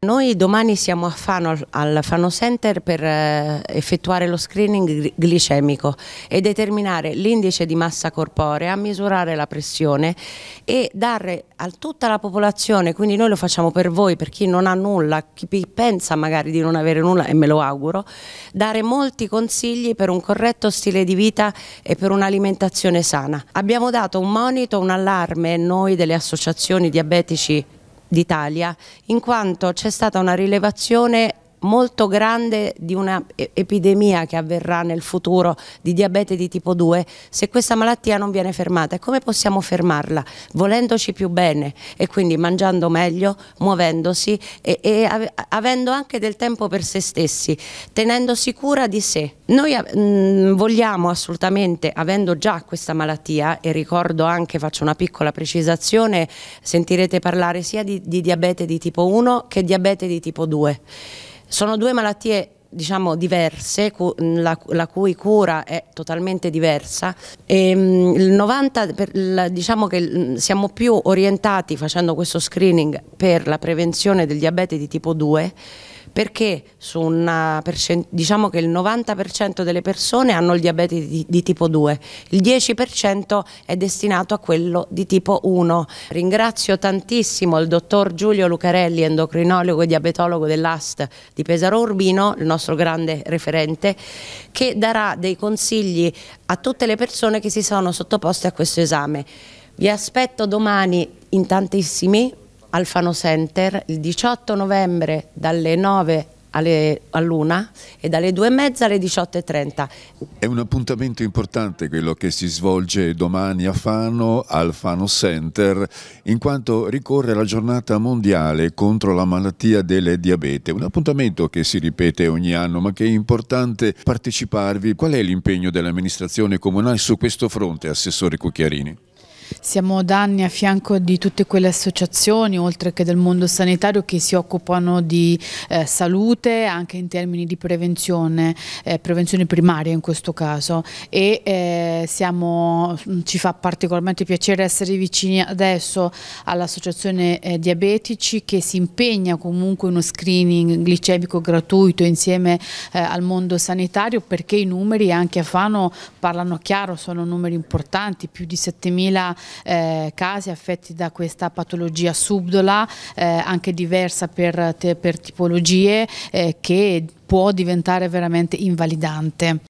Noi domani siamo a Fano, al Fano Center per eh, effettuare lo screening glicemico e determinare l'indice di massa corporea, misurare la pressione e dare a tutta la popolazione, quindi noi lo facciamo per voi, per chi non ha nulla, chi pensa magari di non avere nulla e me lo auguro, dare molti consigli per un corretto stile di vita e per un'alimentazione sana. Abbiamo dato un monito, un allarme noi delle associazioni diabetici d'Italia, in quanto c'è stata una rilevazione molto grande di una epidemia che avverrà nel futuro di diabete di tipo 2 se questa malattia non viene fermata e come possiamo fermarla? Volendoci più bene e quindi mangiando meglio, muovendosi e, e av avendo anche del tempo per se stessi, tenendosi cura di sé. Noi mm, vogliamo assolutamente, avendo già questa malattia e ricordo anche, faccio una piccola precisazione, sentirete parlare sia di, di diabete di tipo 1 che diabete di tipo 2 sono due malattie diciamo diverse, cu la, la, cui cura è totalmente diversa. E, ehm, mh, il 90, per, la, diciamo che mh, mm, siamo più orientati facendo questo screening per la prevenzione del diabete di tipo 2 perché percent- diciamo che il 90% delle persone hanno il diabete di, di tipo 2, il 10% è destinato a quello di tipo 1. Ringrazio tantissimo il dottor Giulio Lucarelli, endocrinologo e diabetologo dell'AST di Pesaro Urbino, il nostro grande referente, che darà dei consigli a tutte le persone che si sono sottoposte a questo esame. Vi aspetto domani in tantissimi Alfano Center il 18 novembre dalle 9 alle, all'una e dalle 2 e mezza alle 18.30. È un appuntamento importante quello che si svolge domani a Fano, al Fano Center, in quanto ricorre la giornata mondiale contro la malattia del diabete, un appuntamento che si ripete ogni anno ma che è importante parteciparvi. Qual è l'impegno dell'amministrazione comunale su questo fronte, Assessore Cucchiarini? Siamo da anni a fianco di tutte quelle associazioni, oltre che del mondo sanitario, che si occupano di eh, salute anche in termini di prevenzione, eh, prevenzione primaria in questo caso. E eh, siamo, mm, ci fa particolarmente piacere essere vicini adesso all'Associazione eh, Diabetici che si impegna comunque in uno screening glicemico gratuito insieme eh, al mondo sanitario perché i numeri anche a Fano parlano chiaro, sono numeri importanti, più di 7.000 eh, casi affetti da questa patologia subdola, eh, anche diversa per, per tipologie, eh, che può diventare veramente invalidante.